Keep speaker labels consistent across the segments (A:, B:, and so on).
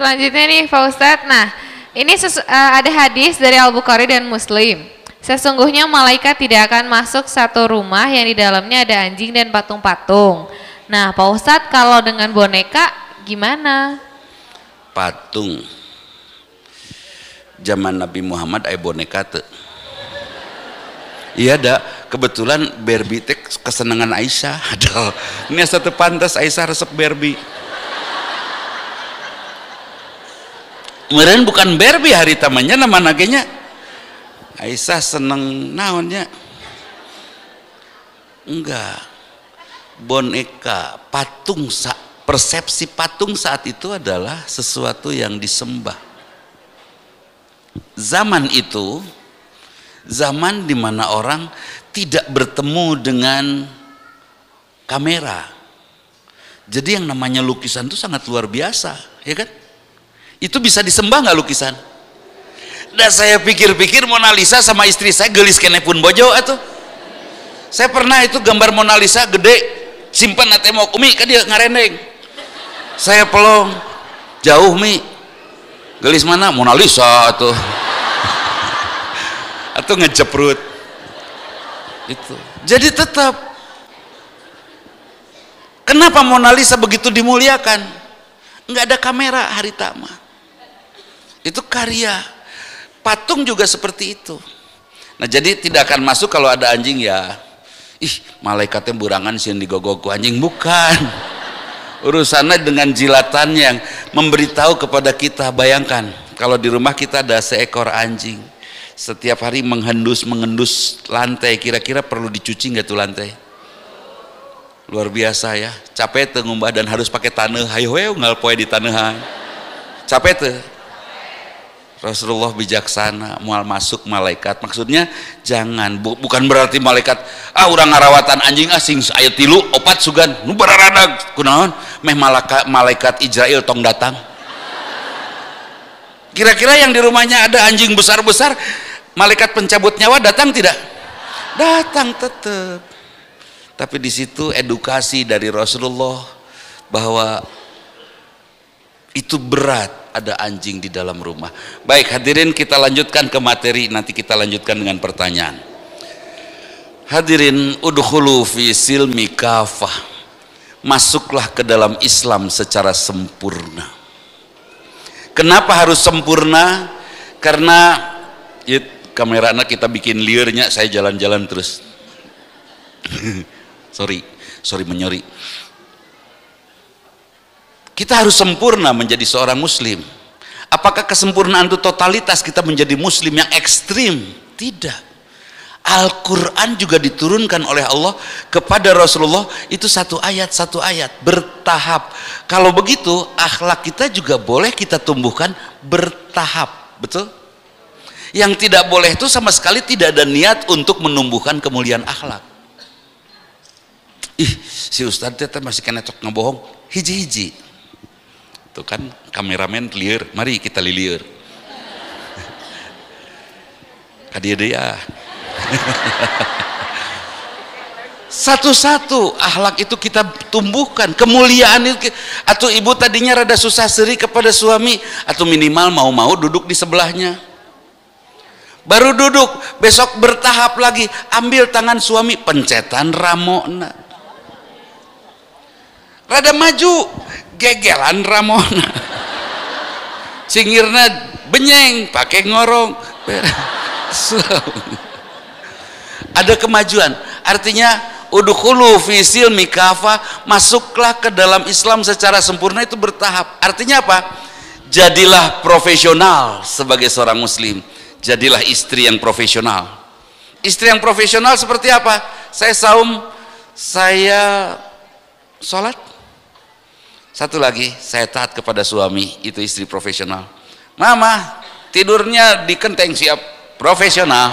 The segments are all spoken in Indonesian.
A: Selanjutnya nih Pak Ustadz, nah ini eh, ada hadis dari Al-Bukhari dan Muslim. Sesungguhnya malaikat tidak akan masuk satu rumah yang di dalamnya ada anjing dan patung-patung. Nah Pak Ustadz kalau dengan boneka gimana? Patung. Zaman Nabi Muhammad ada boneka tuh. Iya dak kebetulan Barbie teh kesenangan Aisyah. Aduh, ini satu pantas Aisyah resep Barbie. meren bukan berbi hari tamanya nama nagenya Aisyah seneng naonnya enggak boneka patung persepsi patung saat itu adalah sesuatu yang disembah zaman itu zaman dimana orang tidak bertemu dengan kamera jadi yang namanya lukisan itu sangat luar biasa ya kan itu bisa disembah nggak lukisan? Dan saya pikir-pikir Mona Lisa sama istri saya gelis kene pun bojo atau saya pernah itu gambar Mona Lisa gede simpan nanti mau umi kan dia ngarendeng saya pelong jauh mi gelis mana Mona Lisa atau atau ngejeprut itu jadi tetap kenapa Mona Lisa begitu dimuliakan nggak ada kamera hari tamat itu karya. Patung juga seperti itu. Nah, jadi tidak akan masuk kalau ada anjing ya. Ih, malaikatnya burangan sih yang digogok anjing bukan. Urusannya dengan jilatan yang memberitahu kepada kita. Bayangkan, kalau di rumah kita ada seekor anjing. Setiap hari menghendus-mengendus lantai. Kira-kira perlu dicuci nggak tuh lantai? Luar biasa ya. Capek tengumbah dan harus pakai tanah. Hayo, hayo, ngalpoe di tanah. Capek tuh Rasulullah bijaksana mual masuk malaikat maksudnya jangan bu, bukan berarti malaikat ah orang ngarawatan anjing asing ah, saya tilu opat sugan nu bararadag kunaon meh malaka, malaikat Israel tong datang kira-kira yang di rumahnya ada anjing besar-besar malaikat pencabut nyawa datang tidak datang tetap tapi di situ edukasi dari Rasulullah bahwa itu berat ada anjing di dalam rumah. Baik, hadirin kita lanjutkan ke materi nanti kita lanjutkan dengan pertanyaan. Hadirin udhulu fi silmi kafah. Masuklah ke dalam Islam secara sempurna. Kenapa harus sempurna? Karena it, ya, kamera anak kita bikin liurnya saya jalan-jalan terus. sorry, sorry menyori. Kita harus sempurna menjadi seorang muslim. Apakah kesempurnaan itu totalitas kita menjadi muslim yang ekstrim? Tidak. Al-Quran juga diturunkan oleh Allah kepada Rasulullah itu satu ayat satu ayat bertahap kalau begitu akhlak kita juga boleh kita tumbuhkan bertahap betul yang tidak boleh itu sama sekali tidak ada niat untuk menumbuhkan kemuliaan akhlak ih si Ustadz itu masih kena cok ngebohong hiji-hiji tuh kan kameramen clear, mari kita lilir kadia dia satu-satu ahlak itu kita tumbuhkan kemuliaan itu atau ibu tadinya rada susah seri kepada suami atau minimal mau-mau duduk di sebelahnya baru duduk besok bertahap lagi ambil tangan suami pencetan ramona rada maju gegelan Ramona singirna benyeng pakai ngorong ada kemajuan artinya udhulu fisil mikafa masuklah ke dalam Islam secara sempurna itu bertahap artinya apa jadilah profesional sebagai seorang muslim jadilah istri yang profesional istri yang profesional seperti apa saya saum saya sholat satu lagi, saya taat kepada suami, itu istri profesional. Mama, tidurnya di kenteng siap, profesional.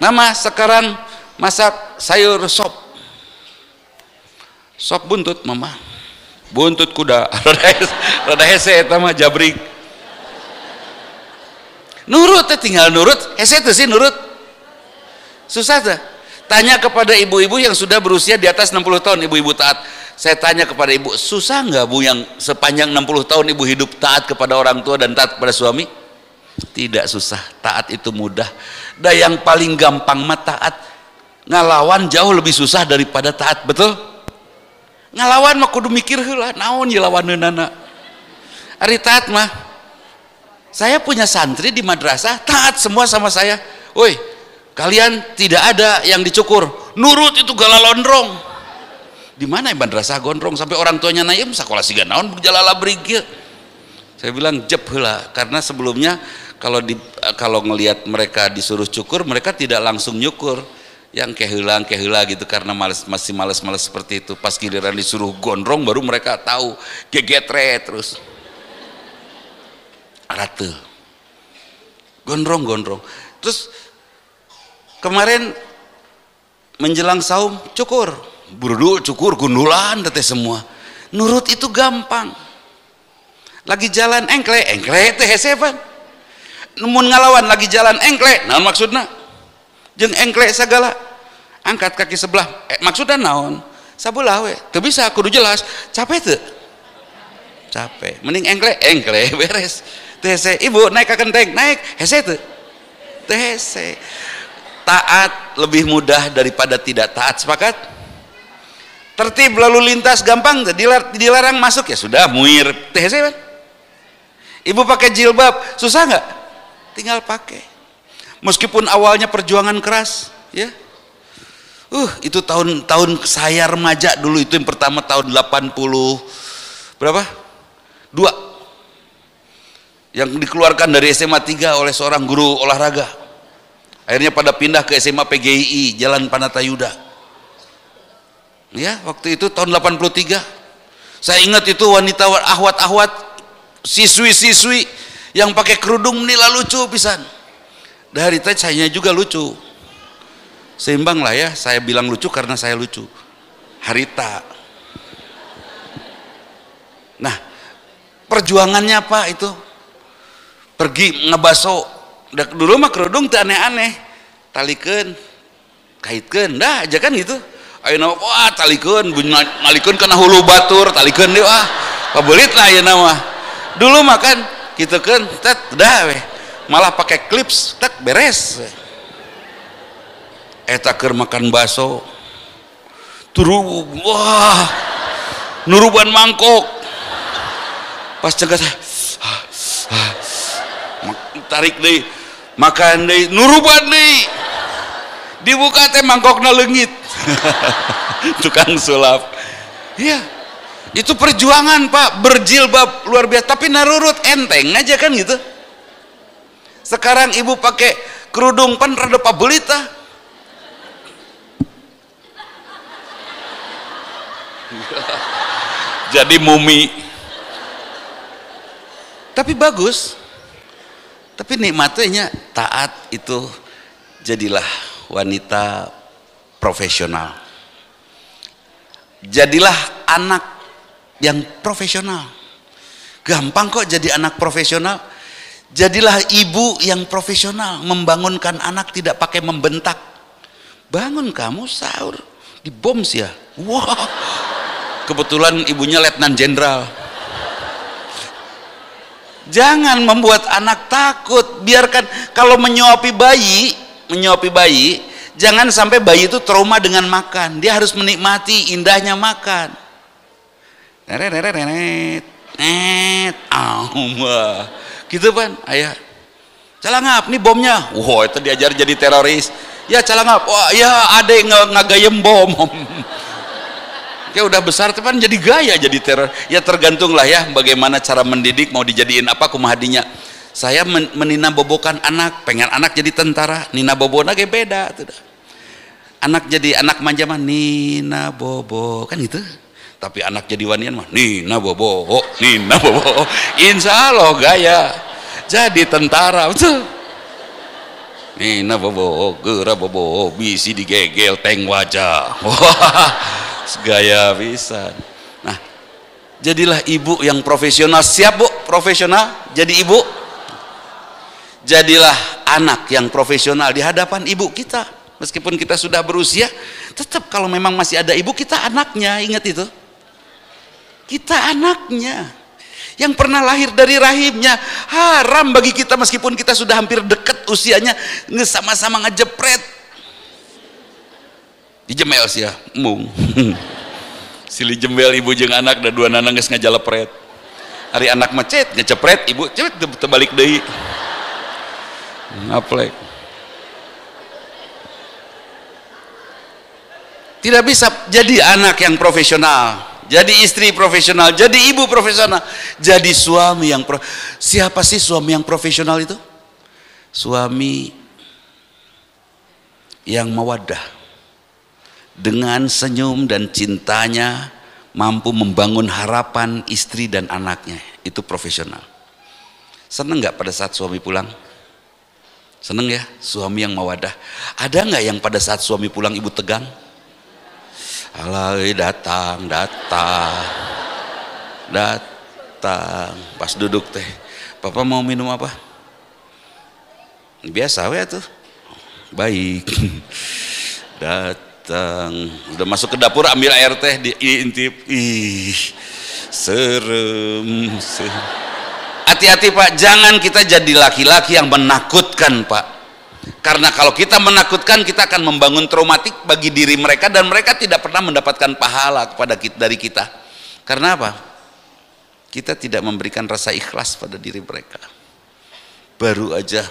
A: Mama, sekarang masak sayur sop. Sop buntut, mama. Buntut kuda. Rada hese, sama jabrik. Nurut, tinggal nurut. Hese itu sih nurut. Susah tuh. Tanya kepada ibu-ibu yang sudah berusia di atas 60 tahun, ibu-ibu taat saya tanya kepada ibu, susah nggak bu yang sepanjang 60 tahun ibu hidup taat kepada orang tua dan taat kepada suami? Tidak susah, taat itu mudah. Dan yang paling gampang mah taat. Ngalawan jauh lebih susah daripada taat, betul? Ngalawan mah kudu mikir lah, naon lawan nana. Hari taat mah saya punya santri di madrasah taat semua sama saya. Woi, kalian tidak ada yang dicukur. Nurut itu galalondrong di mana madrasah gondrong sampai orang tuanya naik sekolah siga naon berjalala berigil saya bilang jeb karena sebelumnya kalau di kalau ngelihat mereka disuruh cukur mereka tidak langsung nyukur yang kehilang kehilang gitu karena males, masih males-males seperti itu pas giliran disuruh gondrong baru mereka tahu gegetre terus ratu gondrong gondrong terus kemarin menjelang saum cukur berdua cukur gundulan teteh semua nurut itu gampang lagi jalan engkle engkle teh seven namun ngalawan lagi jalan engkle nah maksudnya jeng engkle segala angkat kaki sebelah eh, maksudnya naon sabulah we tuh bisa kudu jelas capek tuh capek mending engkle engkle beres THC ibu naik ke kenteng naik hese tuh THC taat lebih mudah daripada tidak taat sepakat tertib lalu lintas gampang dilarang masuk ya sudah muir THC kan ibu pakai jilbab susah nggak tinggal pakai meskipun awalnya perjuangan keras ya uh itu tahun-tahun saya remaja dulu itu yang pertama tahun 80 berapa dua yang dikeluarkan dari SMA 3 oleh seorang guru olahraga akhirnya pada pindah ke SMA PGI Jalan Panatayuda ya waktu itu tahun 83 saya ingat itu wanita ahwat-ahwat siswi-siswi yang pakai kerudung nila lucu pisan dari teh saya juga lucu seimbang lah ya saya bilang lucu karena saya lucu harita nah perjuangannya apa itu pergi ngebaso dulu mah kerudung teh aneh-aneh talikan kaitkan dah aja kan gitu ayeuna wah talikeun malikun kana hulu batur Talikun deh wah pabulit lah ayeuna nama dulu makan kan kan tet dah weh malah pakai klips tet beres eta keur makan baso turu wah nuruban mangkok pas cegat ah, ah, ah tarik deui makan deui nuruban deui dibuka teh mangkokna lengit. tukang sulap iya itu perjuangan pak berjilbab luar biasa tapi narurut enteng aja kan gitu sekarang ibu pakai kerudung pan rada pabelita jadi mumi tapi bagus tapi nikmatnya taat itu jadilah wanita profesional. Jadilah anak yang profesional. Gampang kok jadi anak profesional. Jadilah ibu yang profesional, membangunkan anak tidak pakai membentak. Bangun kamu sahur, Di sih ya. Wah. Wow. Kebetulan ibunya letnan jenderal. Jangan membuat anak takut. Biarkan kalau menyuapi bayi, menyuapi bayi, Jangan sampai bayi itu trauma dengan makan. Dia harus menikmati indahnya makan. Net, Allah. Gitu kan, ayah. Calangap, nih bomnya. Wah, wow, itu diajar jadi teroris. Ya calangap, wah ya ada yang ngagayem bom. ya udah besar kan jadi gaya jadi teror. Ya tergantunglah ya bagaimana cara mendidik mau dijadiin apa kumahadinya saya men menina bobokan anak pengen anak jadi tentara nina bobona ge beda tidak anak jadi anak manja mah Nina Bobo kan gitu tapi anak jadi wanian mah Nina Bobo oh, Nina Bobo insya Allah gaya jadi tentara betul Nina Bobo gera Bobo bisi digegel teng wajah wah gaya bisa nah jadilah ibu yang profesional siap bu profesional jadi ibu jadilah anak yang profesional di hadapan ibu kita meskipun kita sudah berusia tetap kalau memang masih ada ibu kita anaknya ingat itu kita anaknya yang pernah lahir dari rahimnya haram bagi kita meskipun kita sudah hampir dekat usianya sama-sama ngejepret dijemel sih ya mung sili jembel ibu jeng anak dan dua nana nges ngejalepret hari anak macet ngejepret ibu cepet terbalik deh ngaplek Tidak bisa jadi anak yang profesional, jadi istri profesional, jadi ibu profesional, jadi suami yang pro Siapa sih suami yang profesional itu? Suami yang mewadah dengan senyum dan cintanya mampu membangun harapan istri dan anaknya itu profesional seneng nggak pada saat suami pulang seneng ya suami yang mewadah ada nggak yang pada saat suami pulang ibu tegang Alai datang, datang. Datang. Pas duduk teh. Papa mau minum apa? Biasa ya tuh. Baik. Datang. Udah masuk ke dapur ambil air teh di intip. Ih. Serem. Hati-hati Pak, jangan kita jadi laki-laki yang menakutkan Pak karena kalau kita menakutkan, kita akan membangun traumatik bagi diri mereka dan mereka tidak pernah mendapatkan pahala kepada kita, dari kita. Karena apa? Kita tidak memberikan rasa ikhlas pada diri mereka. Baru aja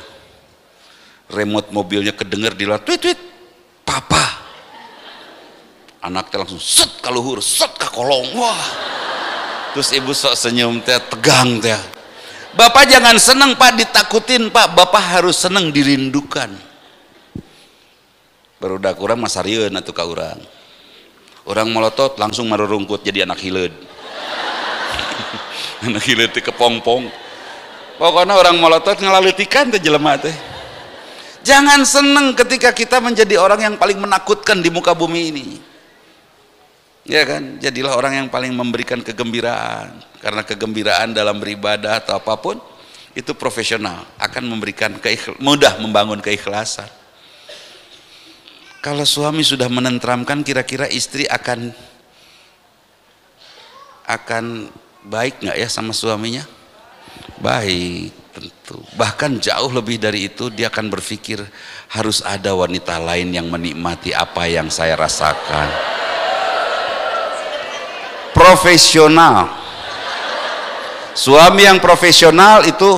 A: remote mobilnya kedenger di luar, tweet tweet, papa. Anaknya langsung set ke luhur, set ke kolong, wah. Terus ibu sok senyum teh, tegang teh Bapak jangan senang Pak ditakutin Pak, Bapak harus senang dirindukan. Baru udah kurang mas Aryo atau ka urang. Orang melotot langsung rungkut jadi anak hileud. anak hileud teh kepompong. Pokoknya orang melotot ngelalutikan teh jelema teh. Jangan senang ketika kita menjadi orang yang paling menakutkan di muka bumi ini. Ya kan? Jadilah orang yang paling memberikan kegembiraan karena kegembiraan dalam beribadah atau apapun itu profesional akan memberikan keikhlas, mudah membangun keikhlasan kalau suami sudah menentramkan kira-kira istri akan akan baik nggak ya sama suaminya baik tentu bahkan jauh lebih dari itu dia akan berpikir harus ada wanita lain yang menikmati apa yang saya rasakan profesional Suami yang profesional itu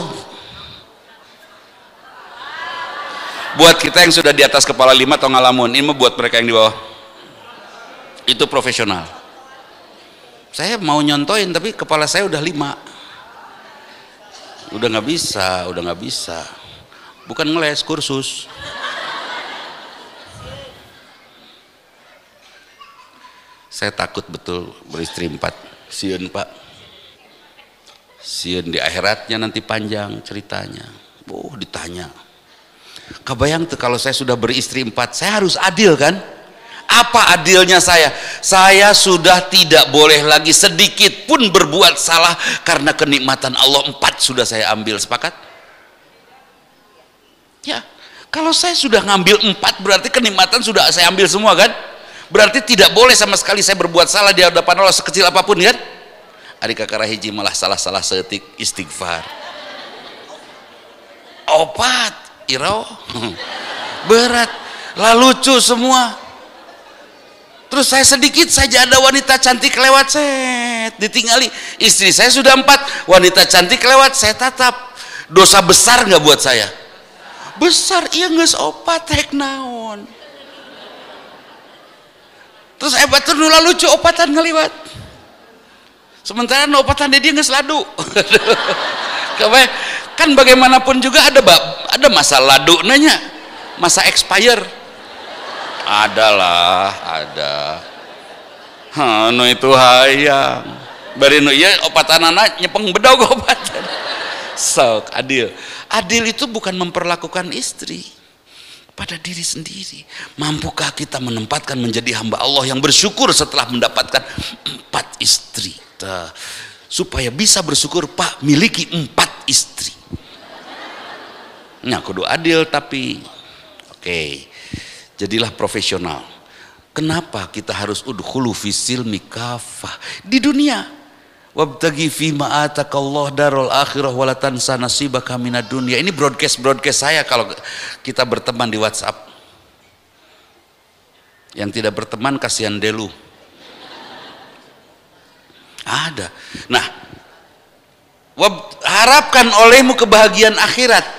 A: buat kita yang sudah di atas kepala lima atau ngalamun ini buat mereka yang di bawah itu profesional saya mau nyontoin tapi kepala saya udah lima udah nggak bisa udah nggak bisa bukan ngeles kursus saya takut betul beristri empat siun pak Sieun di akhiratnya nanti panjang ceritanya. Oh, ditanya. Kebayang tuh kalau saya sudah beristri empat, saya harus adil kan? Apa adilnya saya? Saya sudah tidak boleh lagi sedikit pun berbuat salah karena kenikmatan Allah empat sudah saya ambil. Sepakat? Ya, kalau saya sudah ngambil empat berarti kenikmatan sudah saya ambil semua kan? Berarti tidak boleh sama sekali saya berbuat salah di hadapan Allah sekecil apapun kan? hari kakara hiji malah salah-salah setik istighfar opat iroh berat lah lucu semua terus saya sedikit saja ada wanita cantik lewat set ditinggali istri saya sudah empat wanita cantik lewat saya tatap dosa besar nggak buat saya besar iya nggak opat hek naon terus hebat eh, lucu opatan ngeliwat sementara nopatan dia nggak seladu kan bagaimanapun juga ada bab ada masa ladu nanya masa expire adalah ada ha, nu itu hayang bari nu iya anak nyepeng bedog opatan sok adil adil itu bukan memperlakukan istri pada diri sendiri mampukah kita menempatkan menjadi hamba Allah yang bersyukur setelah mendapatkan empat istri kita supaya bisa bersyukur pak miliki empat istri nah kudu adil tapi oke jadilah profesional kenapa kita harus udhulu fisil mikafah di dunia wabtagi fima atakallah darul akhirah walatan siba kamina dunia ini broadcast broadcast saya kalau kita berteman di WhatsApp yang tidak berteman kasihan delu ada. Nah, harapkan olehmu kebahagiaan akhirat.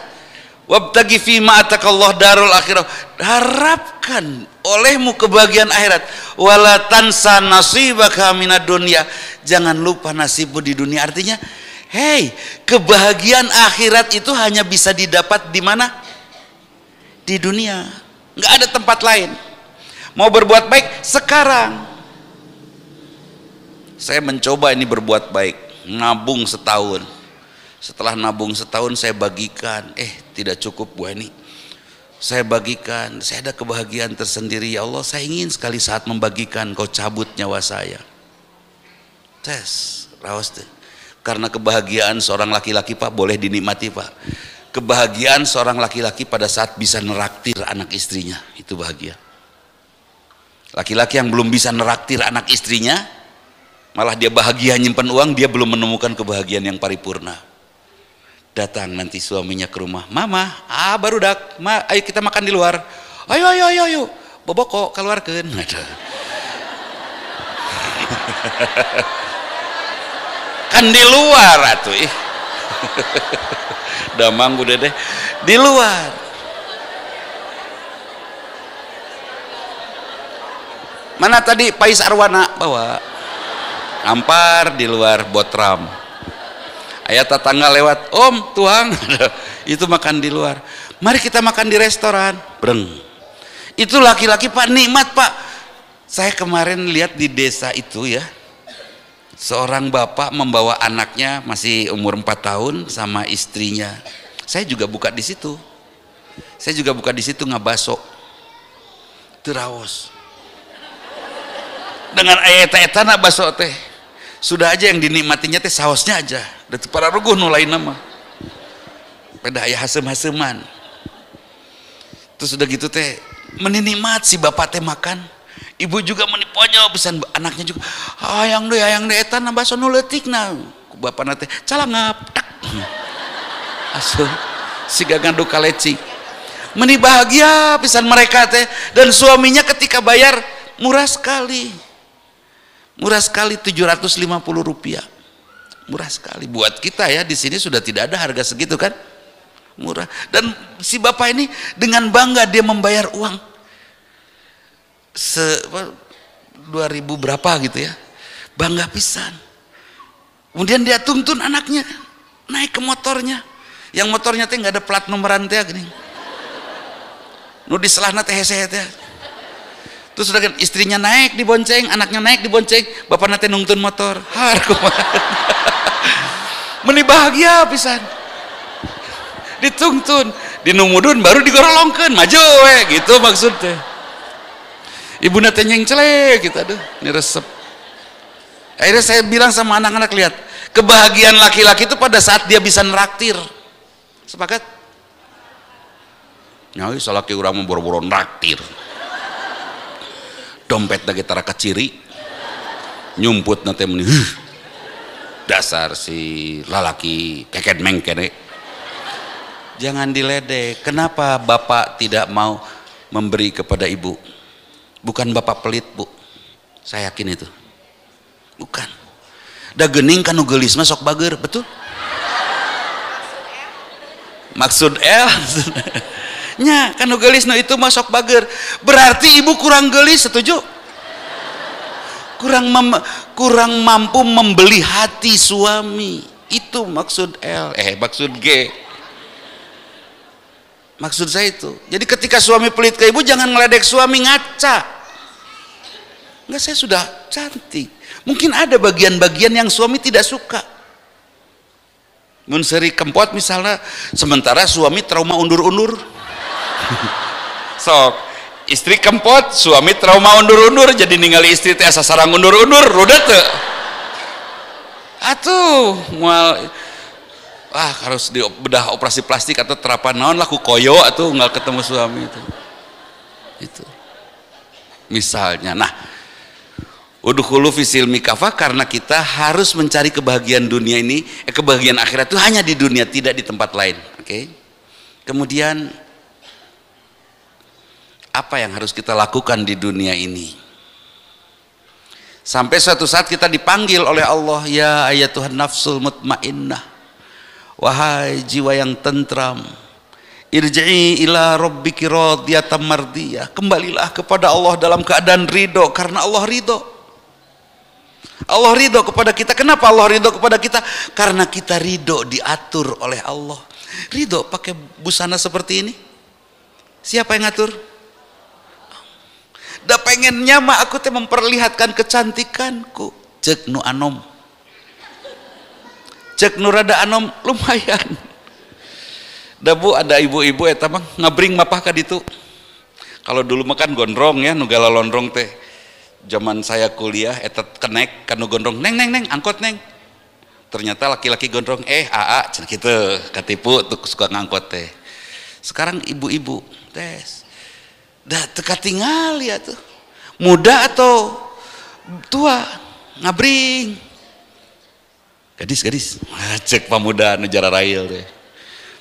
A: Wabtagi fima Allah darul akhirah. Harapkan olehmu kebahagiaan akhirat. Wala tansa nasibaka minad dunia. Jangan lupa nasibmu di dunia. Artinya, hei, kebahagiaan akhirat itu hanya bisa didapat di mana? Di dunia. Nggak ada tempat lain. Mau berbuat baik sekarang saya mencoba ini berbuat baik nabung setahun setelah nabung setahun saya bagikan eh tidak cukup bu ini saya bagikan saya ada kebahagiaan tersendiri ya Allah saya ingin sekali saat membagikan kau cabut nyawa saya tes rawas deh karena kebahagiaan seorang laki-laki pak boleh dinikmati pak kebahagiaan seorang laki-laki pada saat bisa neraktir anak istrinya itu bahagia laki-laki yang belum bisa neraktir anak istrinya Malah dia bahagia nyimpan uang, dia belum menemukan kebahagiaan yang paripurna. Datang nanti suaminya ke rumah, Mama, ah baru dak, ma, ayo kita makan di luar. Ayo, ayo, ayo, ayo, boboko keluarkan. kan di luar atuh ih. Damang udah deh, di luar. Mana tadi Pais Arwana bawa? Ampar di luar Botram. Ayah tetangga lewat, Om, tuang, itu makan di luar. Mari kita makan di restoran, breng. Itu laki-laki Pak nikmat Pak. Saya kemarin lihat di desa itu ya, seorang bapak membawa anaknya masih umur 4 tahun sama istrinya. Saya juga buka di situ. Saya juga buka di situ ngabaso. terawos Dengan ayat-ayat tanah baso teh sudah aja yang dinikmatinya teh sausnya aja dari para ruguh nulain nama pada ayah hasem-haseman terus sudah gitu teh menikmat si bapak teh makan ibu juga menipunya pesan anaknya juga ayang deh ayang deh etan nambah sono letik nah bapak nate ngap tak asuh si gagandu kaleci meni bahagia pesan mereka teh dan suaminya ketika bayar murah sekali Murah sekali 750 rupiah. Murah sekali buat kita ya di sini sudah tidak ada harga segitu kan? Murah. Dan si bapak ini dengan bangga dia membayar uang se 2000 berapa gitu ya. Bangga pisan. Kemudian dia tuntun anaknya naik ke motornya. Yang motornya teh nggak ada plat nomoran teh gini. Nu selahna teh hese teh. Ya terus udah kan istrinya naik bonceng, anaknya naik di bonceng, bapak nanti nungtun motor har meni bahagia pisan ditungtun dinumudun baru digorolongkan maju we gitu maksudnya ibu nanti yang celek gitu aduh ini resep akhirnya saya bilang sama anak-anak lihat kebahagiaan laki-laki itu pada saat dia bisa neraktir sepakat nyai salaki orang memboro-boro neraktir dompet lagi tara ciri nyumput nanti meni dasar si lalaki keket mengkene jangan diledek kenapa bapak tidak mau memberi kepada ibu bukan bapak pelit bu saya yakin itu bukan da gening kan gelis masuk sok bager betul maksud L nya kan gelis nu itu masuk bager berarti ibu kurang gelis setuju kurang mem kurang mampu membeli hati suami itu maksud L eh maksud G maksud saya itu jadi ketika suami pelit ke ibu jangan ngeledek suami ngaca enggak saya sudah cantik mungkin ada bagian-bagian yang suami tidak suka menseri kempot misalnya sementara suami trauma undur-undur so istri kempot suami trauma undur-undur jadi ningali istri teh asa sarang undur-undur ruda teu atuh mual ah harus di bedah operasi plastik atau terapan naon lah ku koyo atuh nggak ketemu suami itu itu misalnya nah Udukhulu fisil mikafa karena kita harus mencari kebahagiaan dunia ini, eh, kebahagiaan akhirat itu hanya di dunia, tidak di tempat lain. Oke. Okay? Kemudian apa yang harus kita lakukan di dunia ini sampai suatu saat kita dipanggil oleh Allah ya ayat Tuhan nafsul mutmainnah wahai jiwa yang tentram irji'i ila rabbiki radiyatan mardiyah kembalilah kepada Allah dalam keadaan ridho karena Allah ridho Allah ridho kepada kita kenapa Allah ridho kepada kita karena kita ridho diatur oleh Allah ridho pakai busana seperti ini siapa yang ngatur da pengen nyama aku teh memperlihatkan kecantikanku cek nu anom cek nu rada anom lumayan da bu ada ibu-ibu eta mah ngabring mapah ka ditu kalau dulu makan gondrong ya nugala londrong teh zaman saya kuliah eta kenek kanu gondrong neng neng neng angkot neng ternyata laki-laki gondrong eh aa cenah kitu katipu tuh suka ngangkot teh sekarang ibu-ibu tes dah teka tinggal ya tuh muda atau tua ngabring gadis gadis cek pemuda nu rail deh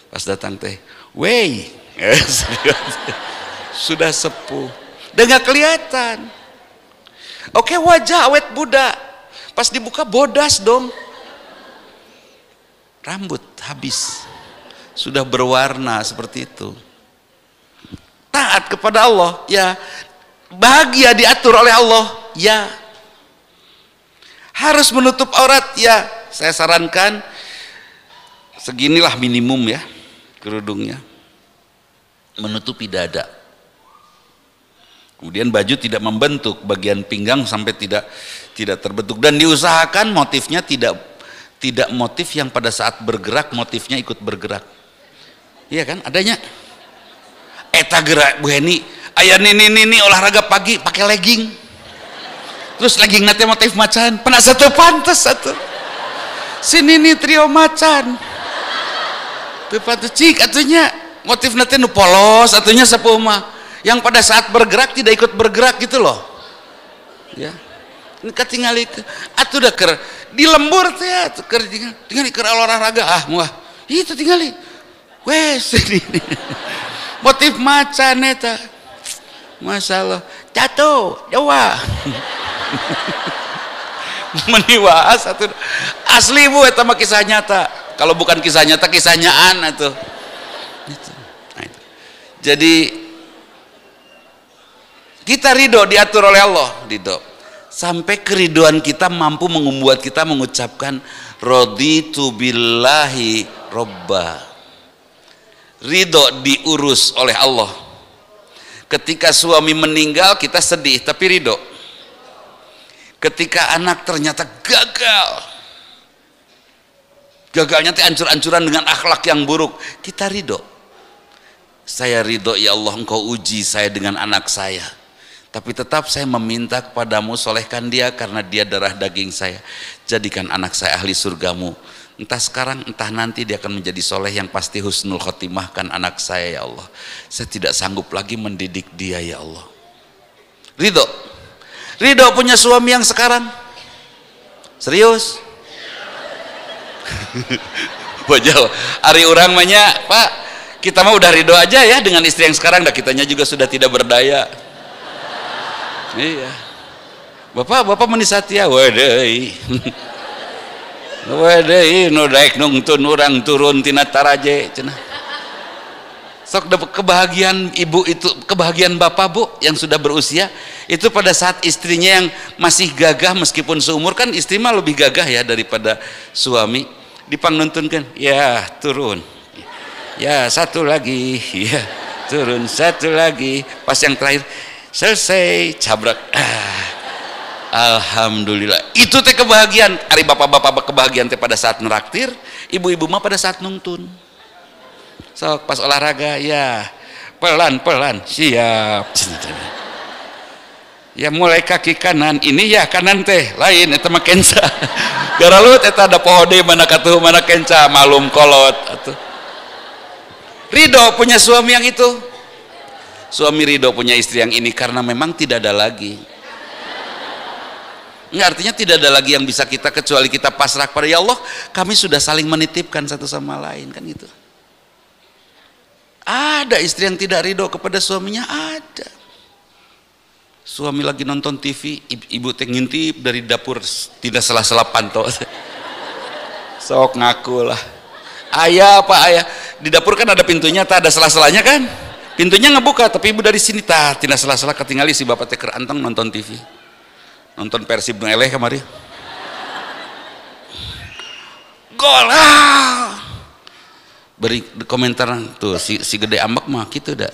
A: pas datang teh wey sudah sepuh dan gak kelihatan oke wajah awet budak pas dibuka bodas dong rambut habis sudah berwarna seperti itu taat kepada Allah ya bahagia diatur oleh Allah ya harus menutup aurat ya saya sarankan seginilah minimum ya kerudungnya menutupi dada kemudian baju tidak membentuk bagian pinggang sampai tidak tidak terbentuk dan diusahakan motifnya tidak tidak motif yang pada saat bergerak motifnya ikut bergerak iya kan adanya eta eh, gerak Bu Heni ayah nini nini olahraga pagi pakai legging terus legging nanti motif macan pernah satu pantas satu sini nih trio macan tuh pantas cik atunya motif nanti nu polos atunya sepuma yang pada saat bergerak tidak ikut bergerak gitu loh ya ketinggalan itu atuh udah ker di lembur teh ya, atuh ker tinggal tinggal olahraga ah muah itu tinggalin wes ini motif macan eta masalah jatuh dewa meniwa satu asli bu eta mah kisah nyata kalau bukan kisah nyata kisahnya an gitu. nah, itu. jadi kita ridho diatur oleh Allah ridho sampai keriduan kita mampu membuat kita mengucapkan roditu billahi robba ridho diurus oleh Allah ketika suami meninggal kita sedih tapi ridho ketika anak ternyata gagal gagalnya itu ancur-ancuran dengan akhlak yang buruk kita ridho saya ridho ya Allah engkau uji saya dengan anak saya tapi tetap saya meminta kepadamu solehkan dia karena dia darah daging saya jadikan anak saya ahli surgamu Entah sekarang, entah nanti dia akan menjadi soleh yang pasti husnul kan anak saya ya Allah. Saya tidak sanggup lagi mendidik dia ya Allah. Ridho. Ridho punya suami yang sekarang. Serius? Buat Hari orang banyak, Pak, kita mah udah ridho aja ya dengan istri yang sekarang. Dah kitanya juga sudah tidak berdaya. iya. Bapak, bapak menisati ya, waduh. ini nungtun orang turun tina cina. sok kebahagiaan ibu itu kebahagiaan bapak bu yang sudah berusia itu pada saat istrinya yang masih gagah meskipun seumur kan istri mah lebih gagah ya daripada suami dipang dipangnuntunkan ya turun ya satu lagi ya turun satu lagi pas yang terakhir selesai cabrak ah Alhamdulillah itu teh kebahagiaan hari bapak-bapak kebahagiaan teh pada saat neraktir ibu-ibu mah pada saat nungtun sok pas olahraga ya pelan-pelan siap ya mulai kaki kanan ini ya kanan teh lain itu mah kenca gara lu eta ada pohode mana katuh mana kenca malum kolot atuh Ridho punya suami yang itu suami Ridho punya istri yang ini karena memang tidak ada lagi ini artinya tidak ada lagi yang bisa kita kecuali kita pasrah kepada ya Allah, kami sudah saling menitipkan satu sama lain kan gitu. Ada istri yang tidak ridho kepada suaminya ada. Suami lagi nonton TV, ibu teh ngintip dari dapur tidak salah-salah pantau. Sok ngaku lah. Ayah apa ayah? Di dapur kan ada pintunya, tak ada salah-salahnya kan? Pintunya ngebuka, tapi ibu dari sini tak tidak salah-salah ketinggalan si bapak teker anteng nonton TV nonton Persib Eleh kemari gol ah! beri komentar tuh si, si gede ambek mah gitu dah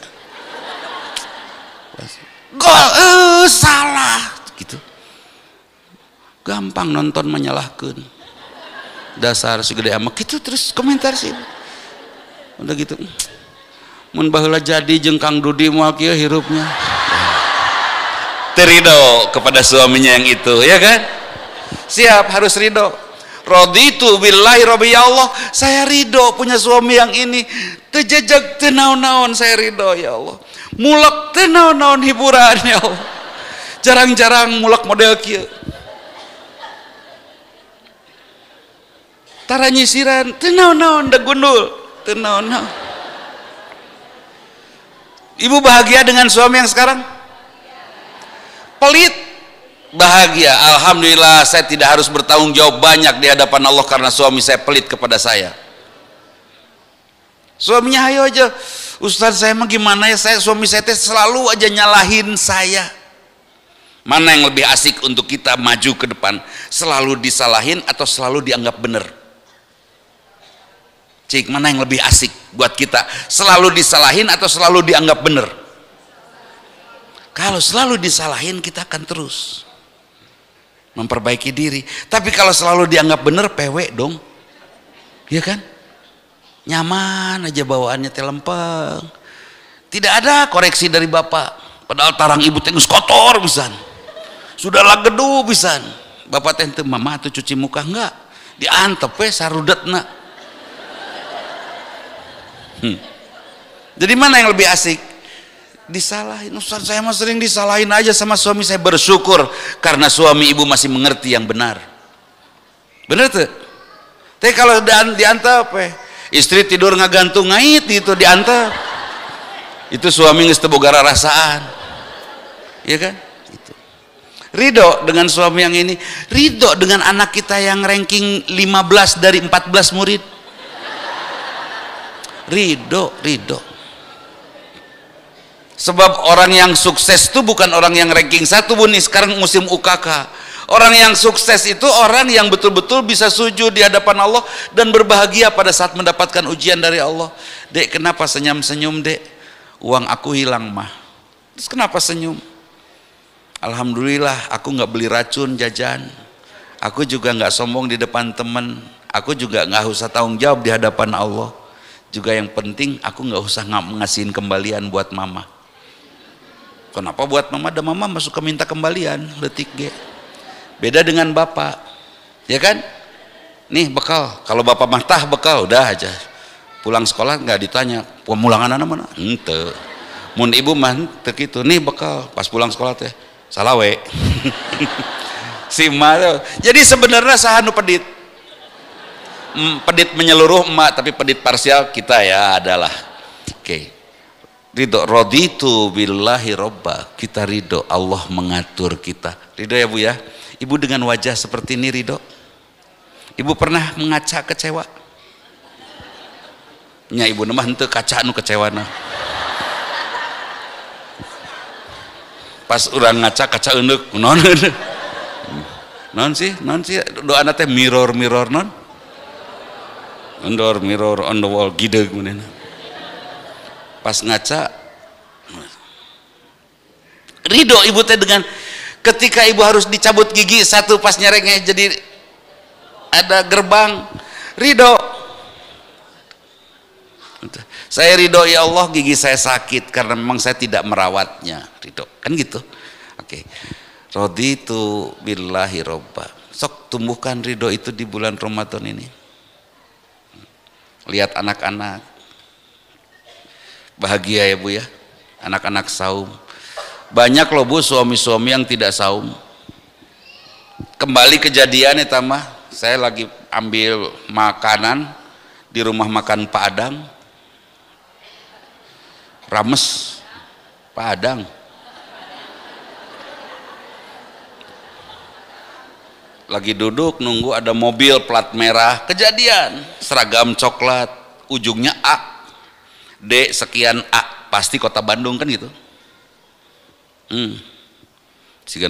A: gol uh, salah gitu gampang nonton menyalahkan dasar si gede ambek gitu terus komentar sih udah gitu mun jadi jengkang Dudi mau hirupnya hirupnya terido kepada suaminya yang itu ya kan siap harus ridho roditu billahi rabbi ya Allah saya ridho punya suami yang ini tejejak tenaun-naun saya ridho ya Allah mulak tenaun-naun hiburan ya Allah jarang-jarang mulak model kia tara nyisiran tenaun-naun degundul tenaun-naun ibu bahagia dengan suami yang sekarang pelit bahagia Alhamdulillah saya tidak harus bertanggung jawab banyak di hadapan Allah karena suami saya pelit kepada saya suaminya ayo aja Ustaz saya mah gimana ya saya suami saya teh selalu aja nyalahin saya mana yang lebih asik untuk kita maju ke depan selalu disalahin atau selalu dianggap benar cik mana yang lebih asik buat kita selalu disalahin atau selalu dianggap benar kalau selalu disalahin kita akan terus memperbaiki diri. Tapi kalau selalu dianggap benar pewek dong. Iya kan? Nyaman aja bawaannya telempeng. Tidak ada koreksi dari bapak. Padahal tarang ibu tengus kotor pisan. Sudah lagedu pisan. Bapak tentu mama tuh cuci muka enggak? Diantep we sarudetna. Hmm. Jadi mana yang lebih asik? disalahin Ustaz saya mah sering disalahin aja sama suami saya bersyukur karena suami ibu masih mengerti yang benar Benar tuh tapi kalau diantap eh, istri tidur ngagantung ngait itu diantap itu suami ngestebogara rasaan iya kan itu ridho dengan suami yang ini ridho dengan anak kita yang ranking 15 dari 14 murid ridho ridho Sebab orang yang sukses itu bukan orang yang ranking satu bu nih sekarang musim UKK. Orang yang sukses itu orang yang betul-betul bisa sujud di hadapan Allah dan berbahagia pada saat mendapatkan ujian dari Allah. Dek, kenapa senyum-senyum, Dek? Uang aku hilang, mah. Terus kenapa senyum? Alhamdulillah, aku nggak beli racun jajan. Aku juga nggak sombong di depan teman. Aku juga nggak usah tanggung jawab di hadapan Allah. Juga yang penting, aku nggak usah ngasihin kembalian buat mama Kenapa buat mama dan mama masuk ke minta kembalian letik ge. Beda dengan bapak. Ya kan? Nih bekal. Kalau bapak matah bekal udah aja. Pulang sekolah nggak ditanya Pulang anak mana? Ente. Mun ibu mah itu. Nih bekal pas pulang sekolah teh. Salawe. Sima. Jadi sebenarnya sahanu pedit. Mm, pedit menyeluruh emak tapi pedit parsial kita ya adalah. Oke. Okay ridho itu billahi robba kita ridho Allah mengatur kita ridho ya bu ya ibu dengan wajah seperti ini ridho ibu pernah mengaca kecewa nya ibu nemah ente kaca nu kecewa nah pas orang ngaca kaca enek non non sih non sih doa nate mirror mirror non Endor mirror on the wall gideg menena pas ngaca ridho ibu teh dengan ketika ibu harus dicabut gigi satu pas nyerengnya jadi ada gerbang ridho saya ridho ya Allah gigi saya sakit karena memang saya tidak merawatnya ridho kan gitu oke Rodi itu billahi robba sok tumbuhkan ridho itu di bulan Ramadan ini lihat anak-anak Bahagia ya Bu ya. Anak-anak saum. Banyak loh Bu suami-suami yang tidak saum. Kembali kejadian ya tamah. Saya lagi ambil makanan di rumah makan Pak Adang. Rames. Pak Adang. lagi duduk nunggu ada mobil plat merah kejadian seragam coklat ujungnya A D sekian A pasti kota Bandung kan gitu hmm. siga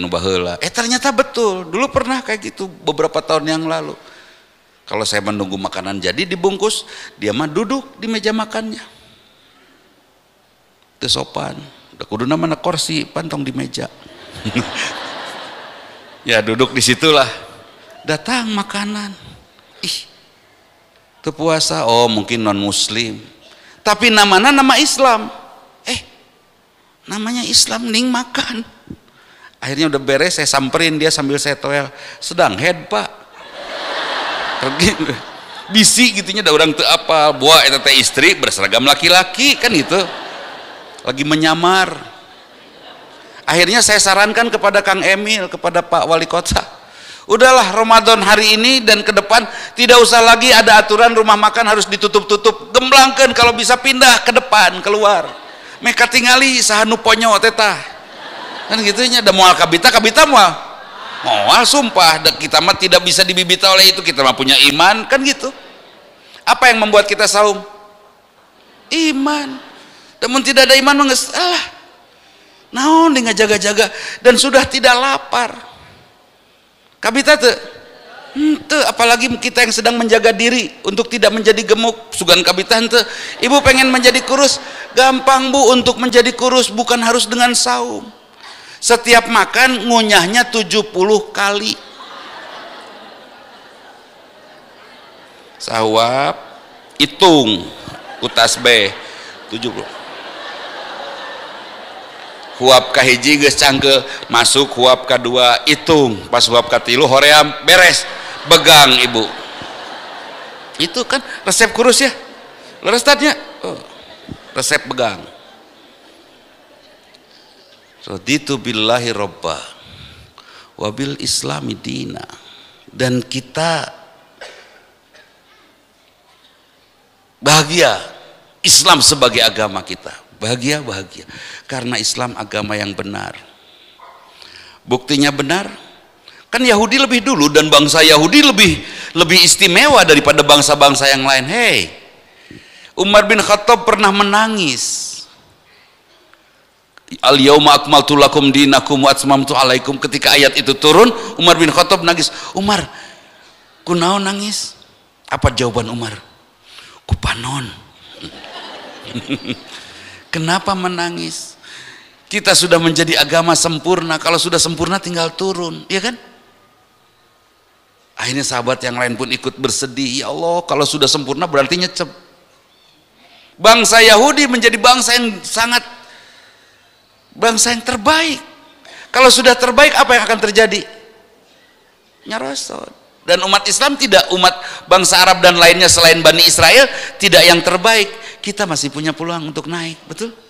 A: eh ternyata betul dulu pernah kayak gitu beberapa tahun yang lalu kalau saya menunggu makanan jadi dibungkus dia mah duduk di meja makannya itu sopan udah kudu mana kursi pantong di meja ya duduk disitulah datang makanan ih itu puasa oh mungkin non muslim tapi namanya nama Islam eh namanya Islam ning makan akhirnya udah beres saya samperin dia sambil saya toel sedang head pak pergi bisi gitunya ada orang tuh apa buah itu teh istri berseragam laki-laki kan gitu lagi menyamar akhirnya saya sarankan kepada Kang Emil kepada Pak Wali Kota Udahlah Ramadan hari ini dan ke depan tidak usah lagi ada aturan rumah makan harus ditutup-tutup. Gemblangkan kalau bisa pindah ke depan keluar. Meka tingali sahanu ponyo teta. Kan gitunya ada moal kabita kabita moal. Moal sumpah kita mah tidak bisa dibibita oleh itu kita mah punya iman kan gitu. Apa yang membuat kita saum? Iman. Namun tidak ada iman menges ah, naon dengan jaga-jaga dan sudah tidak lapar kabita tuh hmm, itu apalagi kita yang sedang menjaga diri untuk tidak menjadi gemuk sugan kabita tuh ibu pengen menjadi kurus gampang bu untuk menjadi kurus bukan harus dengan saum setiap makan ngunyahnya tujuh puluh kali sawab hitung kutas B puluh huap hiji geus cangke masuk huap dua hitung pas huap tilu hoream beres begang ibu itu kan resep kurus ya leres tadnya oh, resep begang raditu billahi robba wabil islami dina dan kita bahagia Islam sebagai agama kita bahagia bahagia karena Islam agama yang benar buktinya benar kan Yahudi lebih dulu dan bangsa Yahudi lebih lebih istimewa daripada bangsa-bangsa yang lain hei Umar bin Khattab pernah menangis al yauma akmaltu lakum dinakum wa atmamtu alaikum ketika ayat itu turun Umar bin Khattab nangis Umar kunau nangis apa jawaban Umar kupanon Kenapa menangis? Kita sudah menjadi agama sempurna. Kalau sudah sempurna tinggal turun, ya kan? Akhirnya sahabat yang lain pun ikut bersedih. Ya Allah, kalau sudah sempurna berarti nyecep. Bangsa Yahudi menjadi bangsa yang sangat bangsa yang terbaik. Kalau sudah terbaik apa yang akan terjadi? Nyerosot. Ya dan umat Islam tidak umat bangsa Arab dan lainnya selain Bani Israel tidak yang terbaik kita masih punya peluang untuk naik, betul?